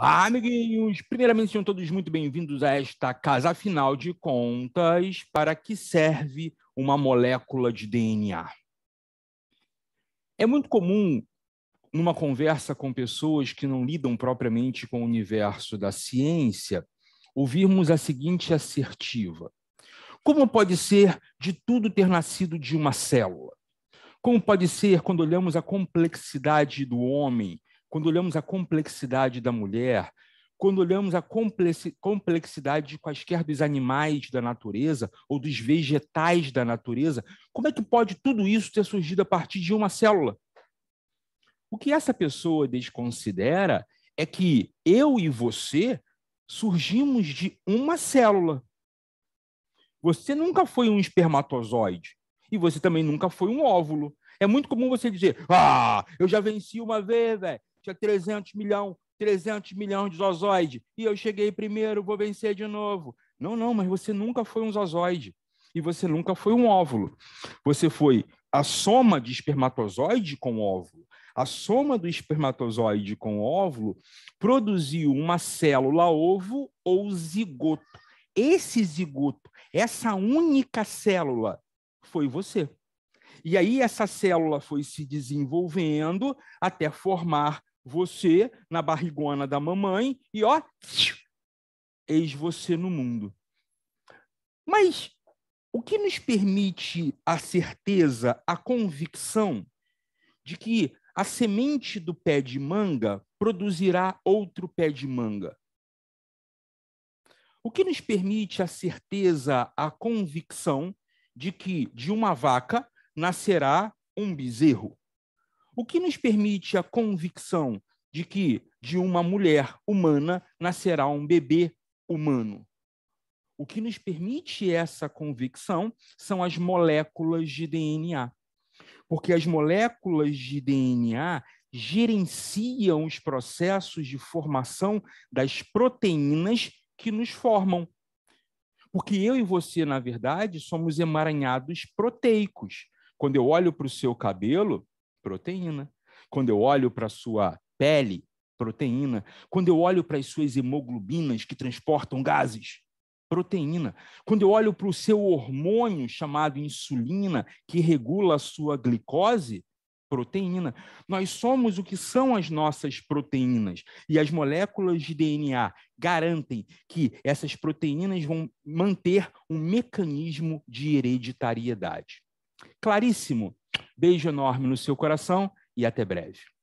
Ah, amiguinhos, primeiramente sejam todos muito bem-vindos a esta casa. Afinal de contas, para que serve uma molécula de DNA? É muito comum, numa conversa com pessoas que não lidam propriamente com o universo da ciência, ouvirmos a seguinte assertiva: Como pode ser de tudo ter nascido de uma célula? Como pode ser, quando olhamos a complexidade do homem, quando olhamos a complexidade da mulher, quando olhamos a complexidade de quaisquer dos animais da natureza ou dos vegetais da natureza, como é que pode tudo isso ter surgido a partir de uma célula? O que essa pessoa desconsidera é que eu e você surgimos de uma célula. Você nunca foi um espermatozoide e você também nunca foi um óvulo. É muito comum você dizer: Ah, eu já venci uma vez, velho tinha 300 milhões, 300 milhões de zozoide, e eu cheguei primeiro, vou vencer de novo. Não, não, mas você nunca foi um zozoide, e você nunca foi um óvulo. Você foi a soma de espermatozoide com óvulo. A soma do espermatozoide com óvulo produziu uma célula ovo ou zigoto. Esse zigoto, essa única célula, foi você. E aí essa célula foi se desenvolvendo até formar você na barrigona da mamãe e ó, eis você no mundo. Mas o que nos permite a certeza, a convicção de que a semente do pé de manga produzirá outro pé de manga? O que nos permite a certeza, a convicção de que de uma vaca nascerá um bezerro? O que nos permite a convicção de que de uma mulher humana nascerá um bebê humano. O que nos permite essa convicção são as moléculas de DNA. Porque as moléculas de DNA gerenciam os processos de formação das proteínas que nos formam. Porque eu e você, na verdade, somos emaranhados proteicos. Quando eu olho para o seu cabelo, Proteína. Quando eu olho para a sua pele, proteína. Quando eu olho para as suas hemoglobinas que transportam gases, proteína. Quando eu olho para o seu hormônio chamado insulina, que regula a sua glicose, proteína. Nós somos o que são as nossas proteínas. E as moléculas de DNA garantem que essas proteínas vão manter um mecanismo de hereditariedade. Claríssimo Beijo enorme no seu coração e até breve.